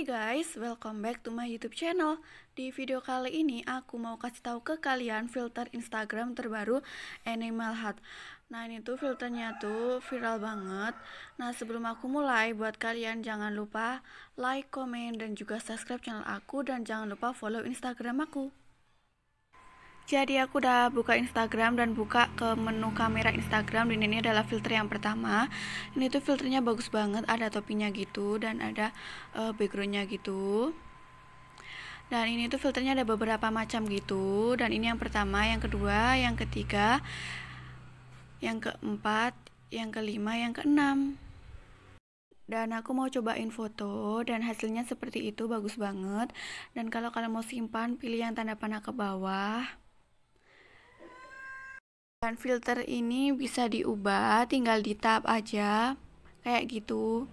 Hai guys, welcome back to my YouTube channel. Di video kali ini aku mau kasih tahu ke kalian filter Instagram terbaru Animal Heart. Nah, ini tuh filternya tuh viral banget. Nah, sebelum aku mulai, buat kalian jangan lupa like, comment dan juga subscribe channel aku dan jangan lupa follow Instagram aku. Jadi aku udah buka Instagram dan buka ke menu kamera Instagram dan ini adalah filter yang pertama. Ini tuh filternya bagus banget, ada topinya gitu dan ada uh, backgroundnya gitu. Dan ini tuh filternya ada beberapa macam gitu. Dan ini yang pertama, yang kedua, yang ketiga, yang keempat, yang kelima, yang keenam dan aku mau cobain foto dan hasilnya seperti itu bagus banget dan kalau kalian mau simpan pilih yang tanda panah ke bawah tampilan filter ini bisa diubah tinggal di tab aja kayak gitu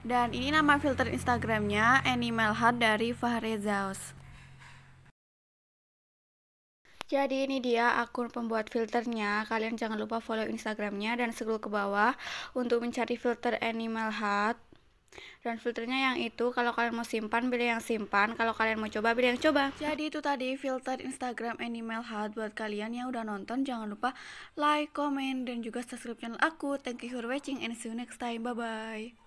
dan ini nama filter instagramnya animal heart dari Fahrezaus jadi ini dia akun pembuat filternya. Kalian jangan lupa follow Instagramnya dan scroll ke bawah untuk mencari filter Animal Heart dan filternya yang itu kalau kalian mau simpan pilih yang simpan kalau kalian mau coba pilih yang coba jadi itu tadi filter Instagram Animal Heart buat kalian yang udah nonton jangan lupa like, comment dan juga subscribe channel aku thank you for watching and see you next time bye bye